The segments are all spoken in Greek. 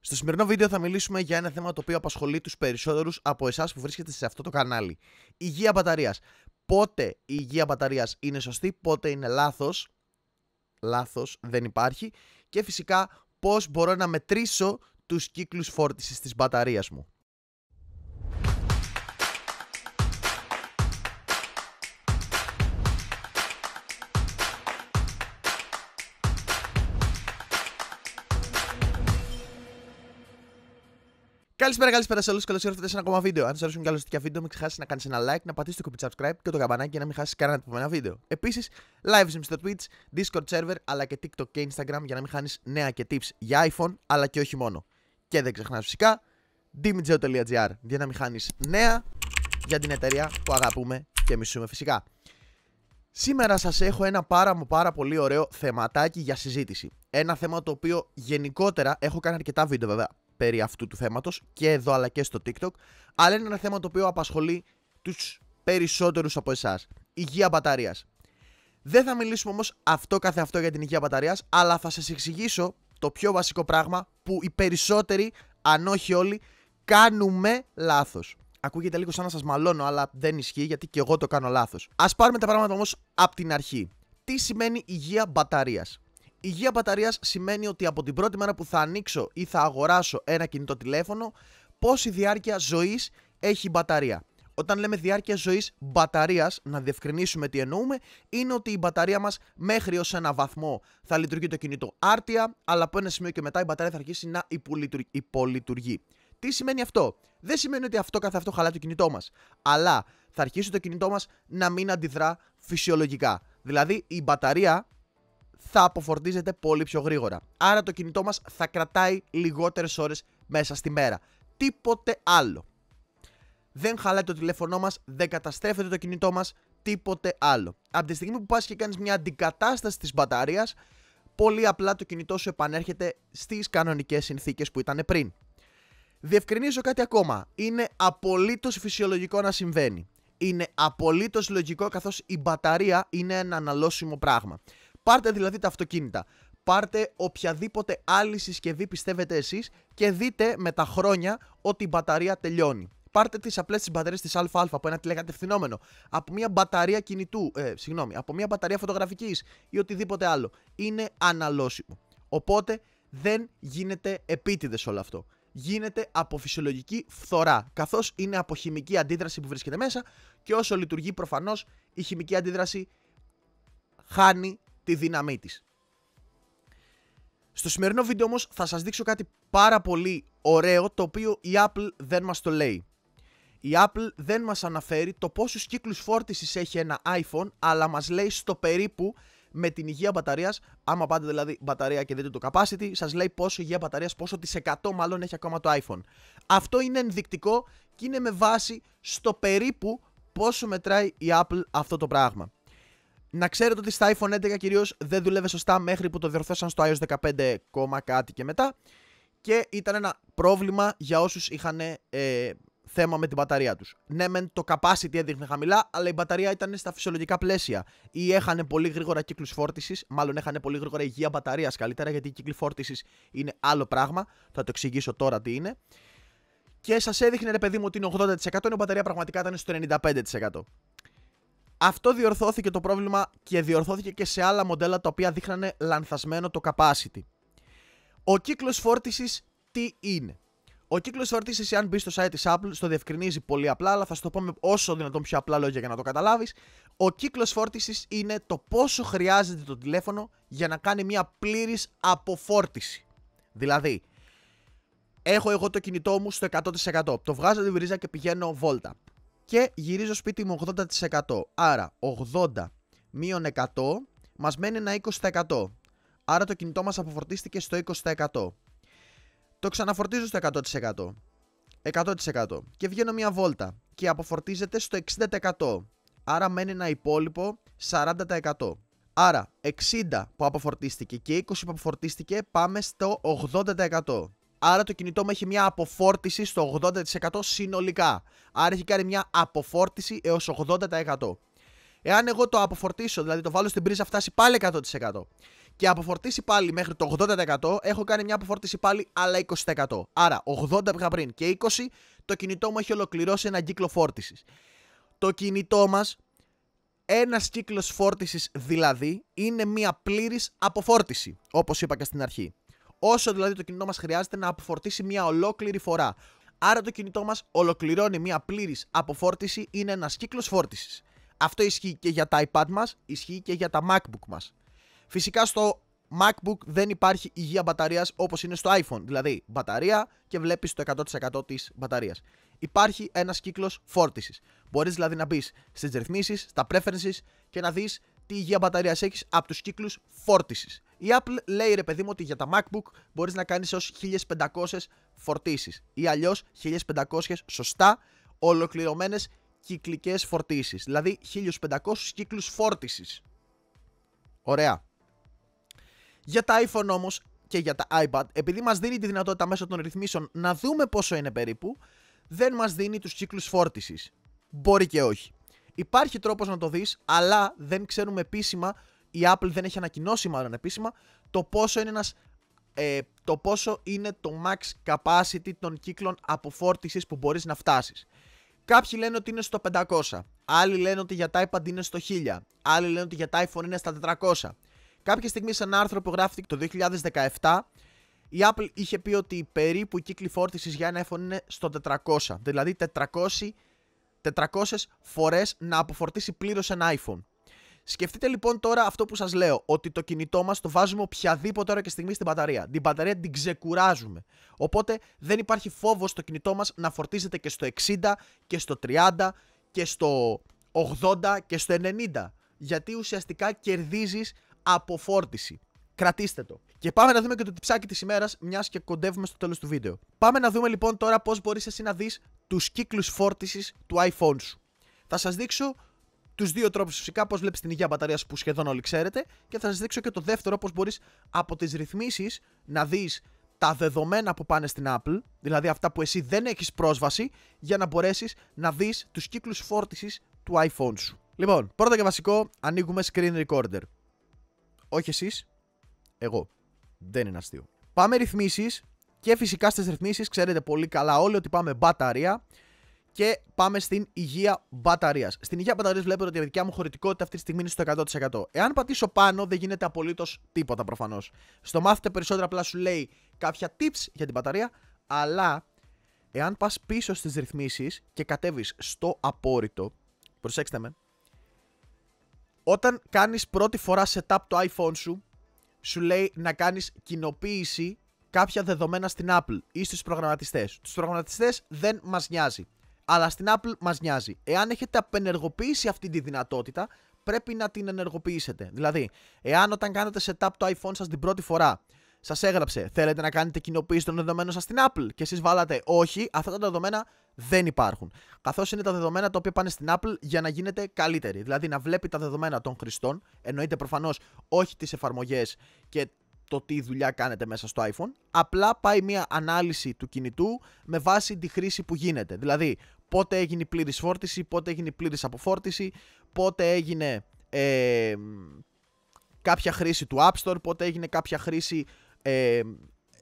Στο σημερινό βίντεο θα μιλήσουμε για ένα θέμα το οποίο απασχολεί τους περισσότερους από εσάς που βρίσκεται σε αυτό το κανάλι. Υγεία μπαταρίας. Πότε η υγεία μπαταρίας είναι σωστή, πότε είναι λάθος. Λάθος δεν υπάρχει. Και φυσικά πώς μπορώ να μετρήσω τους κύκλους φόρτισης της μπαταρίας μου. Καλησπέρα, καλησπέρα σε όλους. Καλώς ήρθατε σε ένα ακόμα βίντεο. Αν σα αρέσουν και άλλα τέτοια βίντεο, μην ξεχάσεις να κάνεις ένα like, να πατήσεις το κουμπί subscribe και το καμπανάκι για να μην χάσεις κανένα από ένα βίντεο. Επίσης, live stream στο Twitch, Discord server αλλά και TikTok και Instagram για να μην χάνεις νέα και tips για iPhone αλλά και όχι μόνο. Και δεν ξεχνάς φυσικά dimgeo.gr για να μην χάνεις νέα για την εταιρεία που αγαπούμε και μισούμε φυσικά. Σήμερα σας έχω ένα πάρα πάρα πολύ ωραίο θεματάκι για συζήτηση. Ένα θέμα το οποίο γενικότερα έχω κάνει αρκετά βίντεο βέβαια περί αυτού του θέματος και εδώ αλλά και στο TikTok, αλλά είναι ένα θέμα το οποίο απασχολεί τους περισσότερους από εσάς. Υγεία μπαταρίας. Δεν θα μιλήσουμε όμως αυτό καθε αυτό για την υγεία μπαταρίας, αλλά θα σας εξηγήσω το πιο βασικό πράγμα που οι περισσότεροι, αν όχι όλοι, κάνουμε λάθος. Ακούγεται λίγο σαν να σας μαλώνω, αλλά δεν ισχύει γιατί και εγώ το κάνω λάθος. Ας πάρουμε τα πράγματα όμως από την αρχή. Τι σημαίνει υγεία μπαταρίας. Υγεία μπαταρίας σημαίνει ότι από την πρώτη μέρα που θα ανοίξω ή θα αγοράσω ένα κινητό τηλέφωνο, πόση διάρκεια ζωής έχει η μπαταρία. Όταν λέμε διάρκεια ζωής μπαταρίας, να διευκρινίσουμε τι εννοούμε, είναι ότι η μπαταρία μας μέχρι ως ένα βαθμό θα λειτουργεί το κινητό άρτια, αλλά από ένα σημείο και μετά η μπαταρία θα αρχίσει να υπολειτουργεί. Τι σημαίνει αυτό. Δεν σημαίνει ότι αυτό καθ' αυτό χαλάει το κινητό μας, αλλά θα αρχίσει το κινητό μας να μην αντιδρά φυσιολογικά. Δηλαδή η μπαταρία θα αποφορτίζεται πολύ πιο γρήγορα. Άρα το κινητό μας θα κρατάει λιγότερες ώρες μέσα στη μέρα. Τίποτε άλλο. Δεν χαλάει το τηλέφωνό μας, δεν καταστρέφεται το κινητό μας, τίποτε άλλο. Από τη στιγμή που πας και κάνεις μια αντικατάσταση της μπαταρίας, πολύ απλά το κινητό σου επανέρχεται στις κανονικές συνθήκες που ήταν πριν. Διευκρινίζω κάτι ακόμα. Είναι απολύτως φυσιολογικό να συμβαίνει. Είναι απολύτως λογικό καθώς η μπαταρία είναι ένα αναλώσιμο πράγμα. Πάρτε δηλαδή τα αυτοκίνητα. Πάρτε οποιαδήποτε άλλη συσκευή πιστεύετε εσείς και δείτε με τα χρόνια ότι η μπαταρία τελειώνει. Πάρτε τις απλές τις μπαταρίες της ΑΑ από ένα τηλεκατευθυνόμενο, από μια μπαταρία κινητού, ε, συγγνώμη, από μια μπαταρία φωτογραφικής ή οτιδήποτε άλλο. Είναι αναλώσιμο. Οπότε δεν γίνεται επίτηδες όλο αυτό. Γίνεται από φυσιολογική φθορά, καθώς είναι από χημική αντίδραση που βρίσκεται μέσα και όσο λειτουργεί προφανώς η χημική αντίδραση χάνει τη δύναμή της. Στο σημερινό βίντεο όμως θα σας δείξω κάτι πάρα πολύ ωραίο το οποίο η Apple δεν μας το λέει. Η Apple δεν μας αναφέρει το πόσους κύκλους φόρτισης έχει ένα iPhone αλλά μας λέει στο περίπου με την υγεία μπαταρίας, άμα πάτε δηλαδή μπαταρία και δείτε το capacity, σας λέει πόσο υγεία μπαταρίας, πόσο τις 100 μάλλον έχει ακόμα το iPhone. Αυτό είναι ενδεικτικό και είναι με βάση στο περίπου πόσο μετράει η Apple αυτό το πράγμα. Να ξέρετε ότι στα iPhone 11 κυρίως δεν δούλευε σωστά μέχρι που το διορθώσαν στο iOS 15, κάτι και μετά. Και ήταν ένα πρόβλημα για όσους είχαν ε, θέμα με την μπαταρία τους. Ναι, μεν το capacity έδειχνε χαμηλά, αλλά η μπαταρία ήταν στα φυσιολογικά πλαίσια. Ή έχανε πολύ γρήγορα κύκλους φόρτισης, μάλλον έχανε πολύ γρήγορα υγεία μπαταρίας καλύτερα, γιατί η κύκλοι φόρτισης είναι άλλο πράγμα. Θα το εξηγήσω τώρα τι είναι. Και σας έδειχνε, ρε παιδί μου, ότι είναι 80% ενώ η μπαταρία πραγματικά ήταν στο 95%. Αυτό διορθώθηκε το πρόβλημα και διορθώθηκε και σε άλλα μοντέλα τα οποία δείχνανε λανθασμένο το capacity. Ο κύκλος φόρτισης τι είναι. Ο κύκλος φόρτισης, αν μπεις στο site της Apple, στο διευκρινίζει πολύ απλά, αλλά θα σου το πω με όσο δυνατόν πιο απλά λόγια για να το καταλάβεις. Ο κύκλος φόρτισης είναι το πόσο χρειάζεται το τηλέφωνο για να κάνει μια πλήρης αποφόρτιση. Δηλαδή, έχω εγώ το κινητό μου στο 100%. Το βγάζω την βρίζα και πηγαίνω βόλτα και γυρίζω σπίτι μου 80%. Άρα 80 100 μας μένει ένα 20%. Άρα το κινητό μας αποφορτίστηκε στο 20%. Το ξαναφορτίζω στο 100%. 100%. Και βγαίνω μια βόλτα και αποφορτίζεται στο 60%. Άρα μένει ένα υπόλοιπο 40%. Άρα 60 που αποφορτίστηκε και 20 που αποφορτίστηκε πάμε στο 80%. Άρα το κινητό μου έχει μια αποφόρτιση στο 80% συνολικά. Άρα έχει κάνει μια αποφόρτιση έως 80%. Εάν εγώ το αποφορτίσω, δηλαδή το βάλω στην πρίζα φτάσει πάλι 100% και αποφορτίσει πάλι μέχρι το 80% έχω κάνει μια αποφορτίση πάλι άλλα 20%. Άρα 80 πήγα πριν και 20 το κινητό μου έχει ολοκληρώσει ένα κύκλο φόρτισης. Το κινητό μας ένας κύκλος φόρτισης δηλαδή είναι μια πλήρης αποφόρτιση όπως είπα και στην αρχή. Όσο δηλαδή το κινητό μας χρειάζεται να αποφορτήσει μια ολόκληρη φορά. Άρα το κινητό μας ολοκληρώνει μια πλήρης αποφόρτιση, είναι ένας κύκλος φόρτισης. Αυτό ισχύει και για τα iPad μας, ισχύει και για τα MacBook μας. Φυσικά στο MacBook δεν υπάρχει υγεία μπαταρίας όπως είναι στο iPhone. Δηλαδή, μπαταρία και βλέπεις το 100% της μπαταρίας. Υπάρχει ένας κύκλος φόρτισης. Μπορείς δηλαδή να μπεις στις ρυθμίσεις, στα preferences και να δεις τι υγεία μπαταρίας έχεις από τους κύκλους φόρτισης. Η Apple λέει ρε παιδί μου ότι για τα MacBook μπορείς να κάνεις έως 1500 φορτίσεις ή αλλιώς 1500 σωστά ολοκληρωμένες κυκλικές φορτίσεις. Δηλαδή 1500 κύκλους φόρτισης. Ωραία. Για τα iPhone όμως και για τα iPad, επειδή μας δίνει τη δυνατότητα μέσω των ρυθμίσεων να δούμε πόσο είναι περίπου, δεν μας δίνει τους κύκλους φόρτισης. Μπορεί και όχι. Υπάρχει τρόπος να το δεις, αλλά δεν ξέρουμε επίσημα. Η Apple δεν έχει ανακοινώσει μάλλον επίσημα το πόσο είναι ένας, ε, το πόσο είναι το max capacity των κύκλων αποφόρτισης που μπορείς να φτάσεις. Κάποιοι λένε ότι είναι στο 500, άλλοι λένε ότι για τα iPad είναι στο 1000, άλλοι λένε ότι για τα iPhone είναι στα 400. Κάποια στιγμή σε ένα άρθρο που γράφτηκε το 2017, η Apple είχε πει ότι περίπου οι κύκλοι φόρτισης για ένα iPhone είναι στο 400, δηλαδή 400 400 φορές να αποφορτήσει πλήρως ένα iPhone. Σκεφτείτε λοιπόν τώρα αυτό που σας λέω, ότι το κινητό μας το βάζουμε οποιαδήποτε ώρα και στιγμή στην μπαταρία. Την μπαταρία την ξεκουράζουμε. Οπότε δεν υπάρχει φόβος το κινητό μας να φορτίζεται και στο 60 και στο 30 και στο 80 και στο 90. Γιατί ουσιαστικά κερδίζεις αποφόρτιση. Κρατήστε το. Και πάμε να δούμε και το τυψάκι της ημέρας, μιας και κοντεύουμε στο τέλος του βίντεο. Πάμε να δούμε λοιπόν τώρα πώς μπορείς εσύ να δεις τους κύκλους φόρτισης του iPhone σου. Θα σας δείξω τους δύο τρόπους φυσικά, πώς βλέπεις την υγεία μπαταρία που σχεδόν όλοι ξέρετε, και θα σας δείξω και το δεύτερο, πώς μπορείς από τις ρυθμίσεις να δεις τα δεδομένα που πάνε στην Apple, δηλαδή αυτά που εσύ δεν έχεις πρόσβαση, για να μπορέσεις να δεις τους κύκλους φόρτισης του iPhone σου. Λοιπόν, πρώτα και βασικό, ανοίγουμε screen recorder. Όχι εσείς, εγώ. Δεν είναι αστείο. Πάμε ρυθμίσεις και φυσικά στις ρυθμίσεις ξέρετε πολύ καλά όλοι ότι πάμε μπαταρία και πάμε στην υγεία μπαταρίας. Στην υγεία μπαταρίας βλέπετε ότι η δικιά μου χωρητικότητα αυτή τη στιγμή είναι στο 100%. Εάν πατήσω πάνω, δεν γίνεται απολύτως τίποτα προφανώς. Στο μάθετε περισσότερα, απλά σου λέει κάποια tips για την μπαταρία, αλλά εάν πας πίσω στις ρυθμίσεις και κατέβεις στο απόρριτο, προσέξτε με, όταν κάνεις πρώτη φορά setup το iPhone σου, σου λέει να κάνεις κοινοποίηση κάποια δεδομένα στην Apple ή στους προγραμματιστές. Τους προγραμματιστές δεν μας νοιάζει, αλλά στην Apple μας νοιάζει. Εάν έχετε απενεργοποιήσει αυτή τη δυνατότητα, πρέπει να την ενεργοποιήσετε. Δηλαδή, εάν όταν κάνετε setup το iPhone σας την πρώτη φορά, σας έγραψε, θέλετε να κάνετε κοινοποίηση των δεδομένων σας στην Apple. Και εσείς βάλατε όχι, αυτά τα δεδομένα δεν υπάρχουν. Καθώς είναι τα δεδομένα τα οποία πάνε στην Apple για να γίνετε καλύτεροι. Δηλαδή να βλέπει τα δεδομένα των χρηστών, εννοείται προφανώς όχι τις εφαρμογές και το τι δουλειά κάνετε μέσα στο iPhone. Απλά πάει μια ανάλυση του κινητού με βάση τη χρήση που γίνεται. Δηλαδή, πότε έγινε πλήρης φόρτιση, πότε έγινε πλήρης αποφόρτιση, πότε έγινε ε, κάποια χρήση του App Store, πότε έγινε κάποια χρήση ε,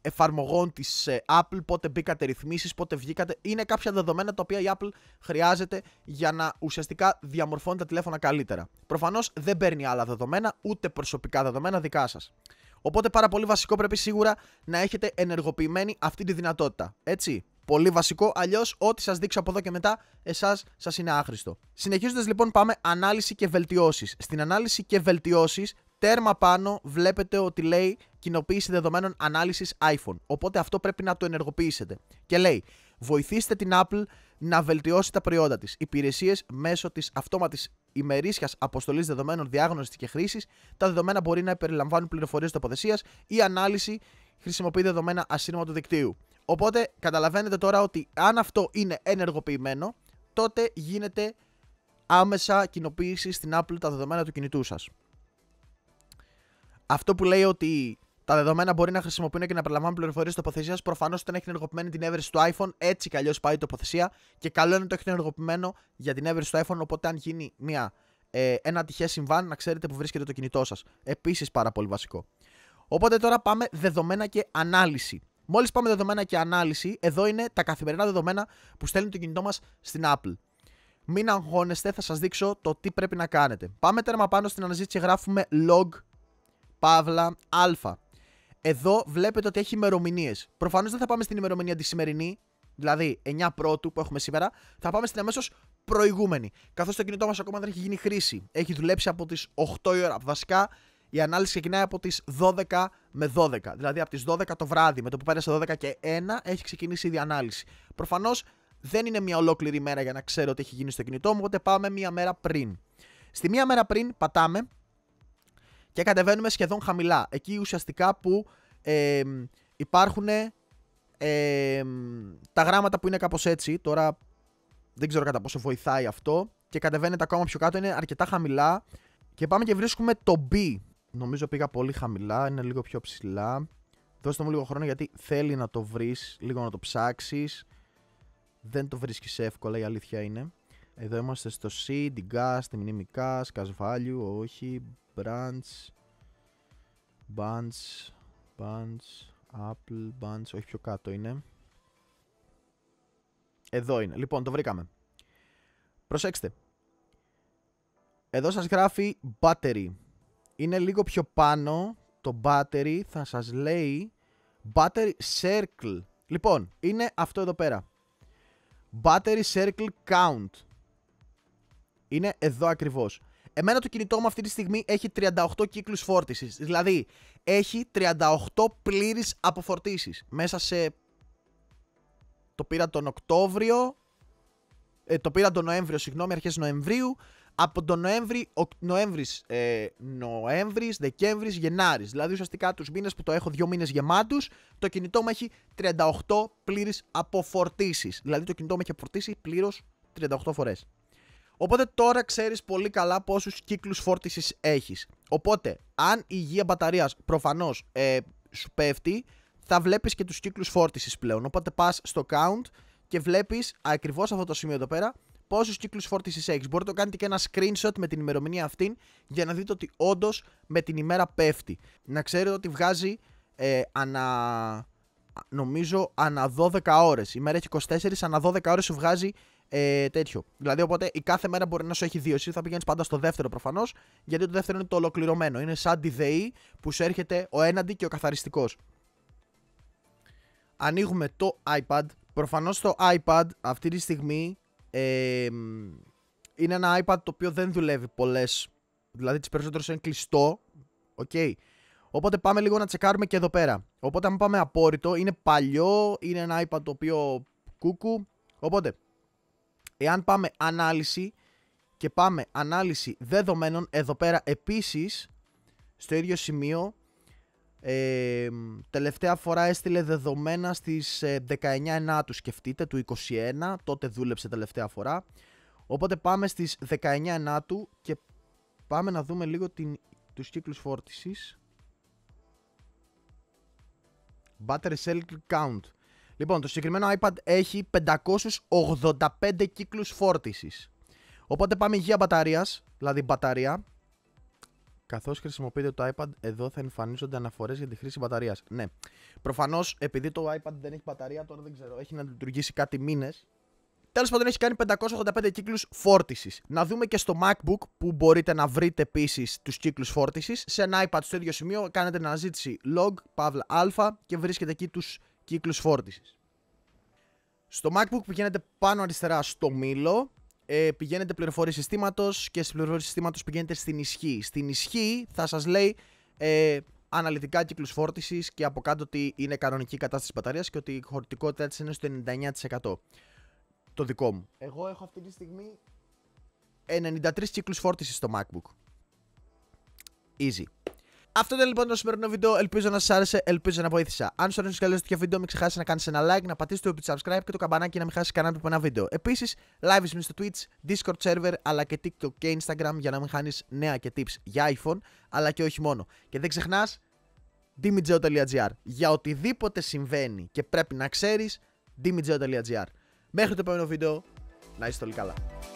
εφαρμογών της ε, Apple, πότε μπήκατε ρυθμίσεις, πότε βγήκατε. Είναι κάποια δεδομένα τα οποία η Apple χρειάζεται για να ουσιαστικά διαμορφώνει τα τηλέφωνα καλύτερα. Προφανώς δεν παίρνει άλλα δεδομένα, ούτε προσωπικά δεδομένα δικά σας. Οπότε πάρα πολύ βασικό πρέπει σίγουρα να έχετε ενεργοποιημένη αυτή τη δυνατότητα. Έτσι. Πολύ βασικό, αλλιώς ό,τι σας δείξω από εδώ και μετά, εσάς σας είναι άχρηστο. Συνεχίζοντας λοιπόν, πάμε ανάλυση και βελτιώσεις. Στην ανάλυση και βελτιώσεις, Τέρμα πάνω βλέπετε ότι λέει κοινοποίηση δεδομένων ανάλυσης iPhone. Οπότε αυτό πρέπει να το ενεργοποιήσετε. Και λέει, βοηθήστε την Apple να βελτιώσει τα προϊόντα της, υπηρεσίες μέσω της αυτόματης ημερήσιας αποστολής δεδομένων διάγνωσης και χρήσης. Τα δεδομένα μπορεί να περιλαμβάνουν πληροφορίες τοποθεσίας ή ανάλυση χρησιμοποιεί δεδομένα ασύρματου δικτύου. Οπότε καταλαβαίνετε τώρα ότι αν αυτό είναι ενεργοποιημένο, τότε γίνεται άμεσα κοινοποίηση στην Apple τα δεδομένα του κινητού σας. Αυτό που λέει ότι τα δεδομένα μπορεί να χρησιμοποιούν και να περιλαμβάνουν πληροφορίες τοποθεσίας. Προφανώς όταν έχει ενεργοποιημένη την έβρεση του iPhone, έτσι κι πάει η τοποθεσία. Και καλό είναι το έχει ενεργοποιημένο για την έβρεση του iPhone. Οπότε, αν γίνει μια, ε, ένα τυχαίο συμβάν, να ξέρετε που βρίσκεται το κινητό σας. Επίσης, πάρα πολύ βασικό. Οπότε τώρα πάμε δεδομένα και ανάλυση. Μόλις πάμε δεδομένα και ανάλυση, εδώ είναι τα καθημερινά δεδομένα που στέλνει το κινητό μας στην Apple. Μην αγχώνεστε, θα σας δείξω το τι πρέπει να κάνετε. Πάμε τέρμα πάνω στην αναζήτηση γράφουμε log παύλα α. Εδώ βλέπετε ότι έχει ημερομηνίες. Προφανώς δεν θα πάμε στην ημερομηνία τη σημερινή, δηλαδή 9 πρώτου που έχουμε σήμερα, θα πάμε στην αμέσως προηγούμενη. Καθώς το κινητό μας ακόμα δεν έχει γίνει χρήση. Έχει δουλέψει από τις 8 η ώρα. Βασικά η ανάλυση ξεκινάει από τις 12 με 12. Δηλαδή από τις 12 το βράδυ, με το που πέρασε 12 και 1, έχει ξεκινήσει η ανάλυση. Προφανώς δεν είναι μια ολόκληρη μέρα για να ξέρω τι έχει γίνει στο κινητό μου, οπότε πάμε μία μέρα πριν. Στη μία μέρα πριν πατάμε και κατεβαίνουμε σχεδόν χαμηλά. Εκεί ουσιαστικά που ε, υπάρχουν ε, τα γράμματα που είναι κάπως έτσι, τώρα δεν ξέρω κατά πόσο βοηθάει αυτό και κατεβαίνετε ακόμα πιο κάτω, είναι αρκετά χαμηλά και πάμε και βρίσκουμε το B. Νομίζω πήγα πολύ χαμηλά, είναι λίγο πιο ψηλά. Δώστε μου λίγο χρόνο γιατί θέλει να το βρεις, λίγο να το ψάξεις. Δεν το βρίσκεις εύκολα, η αλήθεια είναι. Εδώ είμαστε στο C, την gas, τη gas, όχι, Brands, bands, bands, Apple, bands. όχι πιο κάτω είναι. Εδώ είναι. Λοιπόν, το βρήκαμε. Προσέξτε. Εδώ σας γράφει battery. Είναι λίγο πιο πάνω το battery θα σας λέει battery circle. Λοιπόν, είναι αυτό εδώ πέρα. Battery circle count. Είναι εδώ ακριβώς. Εμένα το κινητό μου αυτή τη στιγμή έχει 38 κύκλους φορτίση. Δηλαδή, έχει 38 πλήρε αποφορτήσεις. Μέσα σε... Το πήρα τον Οκτώβριο... Ε, το πήρα τον Νοέμβριο, συγγνώμη, αρχές Νοεμβρίου. Από τον Νοέμβρη, ο, Νοέμβρης, ε, Νοέμβρης, Δεκέμβρης, Γενάρης. Δηλαδή ουσιαστικά τους μήνες που το έχω δύο μήνες γεμάτους, το κινητό μου έχει 38 πλήρες αποφορτήσεις. Δηλαδή το κινητό μου έχει αποφορτήσει πλήρως 38 φορές. Οπότε τώρα ξέρεις πολύ καλά πόσους κύκλους φόρτισης έχεις. Οπότε, αν η υγεία μπαταρία προφανώς ε, σου πέφτει, θα βλέπεις και τους κύκλους φόρτισης πλέον. Οπότε πας στο count και βλέπεις ακριβώς αυτό το σημείο εδώ πέρα πόσους κύκλους φόρτισης έχεις. Μπορείτε να κάνετε και ένα screenshot με την ημερομηνία αυτή για να δείτε ότι όντως με την ημέρα πέφτει. Να ξέρετε ότι βγάζει ε, ανα. Νομίζω ανά 12 ώρες. Η μέρα έχει 24, ανά 12 ώρες σου βγάζει ε, τέτοιο. Δηλαδή, οπότε η κάθε μέρα μπορεί να σου έχει δύο. Εσύ θα πηγαίνεις πάντα στο δεύτερο προφανώς, γιατί το δεύτερο είναι το ολοκληρωμένο. Είναι σαν τη ΔΕΗ που σου έρχεται ο έναντι και ο καθαριστικός. Ανοίγουμε το iPad. Προφανώς το iPad αυτή τη στιγμή ε, είναι ένα iPad το οποίο δεν δουλεύει πολλές. Δηλαδή, τις περισσότερες είναι κλειστό. Οκ. Okay. Οπότε πάμε λίγο να τσεκάρουμε και εδώ πέρα. Οπότε, αν πάμε απόρριτο, είναι παλιό, είναι ένα iPad το οποίο κούκου. Οπότε, Εάν πάμε ανάλυση και πάμε ανάλυση δεδομένων, εδώ πέρα επίσης στο ίδιο σημείο ε, τελευταία φορά έστειλε δεδομένα στις 19 ε, του σκεφτείτε, του 21, τότε δούλεψε τελευταία φορά. Οπότε πάμε στις 19 του και πάμε να δούμε λίγο την, τους κύκλους φόρτισης. Battery cell count. Λοιπόν, το συγκεκριμένο iPad έχει 585 κύκλους φόρτισης. Οπότε πάμε για μπαταρίας, δηλαδή μπαταρία. Καθώς χρησιμοποιείτε το iPad, εδώ θα εμφανίζονται αναφορές για τη χρήση μπαταρίας. Ναι, προφανώς επειδή το iPad δεν έχει μπαταρία, τώρα δεν ξέρω, έχει να λειτουργήσει κάτι μήνες. Τέλος πάντων έχει κάνει 585 κύκλους φόρτισης. Να δούμε και στο MacBook που μπορείτε να βρείτε επίσης τους κύκλους φόρτισης. Σε ένα iPad στο ίδιο σημείο κάνετε αναζήτηση log, παύλα α και βρίσκετε εκεί τους κύκλους φόρτισης. Στο MacBook πηγαίνετε πάνω αριστερά στο μήλο, ε, πηγαίνετε πληροφορίες συστήματος και στις πληροφορίες συστήματος πηγαίνετε στην ισχύ. Στην ισχύ θα σας λέει ε, αναλυτικά κύκλους φόρτισης και από κάτω ότι είναι κανονική κατάσταση μπαταρίας και ότι η χωρητικότητά της είναι στο 99%. Το δικό μου. Εγώ έχω αυτή τη στιγμή 93 κύκλους φόρτισης στο MacBook. Easy. Αυτό ήταν λοιπόν το σημερινό βίντεο. Ελπίζω να σας άρεσε, ελπίζω να βοήθησα. Αν σου άρεσε το τέτοιο βίντεο, μην ξεχάσεις να κάνεις ένα like, να πατήσεις το subscribe και το καμπανάκι να μην χάσεις κανένα από ένα βίντεο. Επίσης, live stream στο Twitch, Discord server, αλλά και TikTok και Instagram για να μην χάνεις νέα και tips για iPhone, αλλά και όχι μόνο. Και δεν ξεχνάς dimigeo.gr. Για οτιδήποτε συμβαίνει και πρέπει να ξέρεις, dimigeo.gr. Μέχρι το επόμενο βίντεο, να είστε όλοι καλά.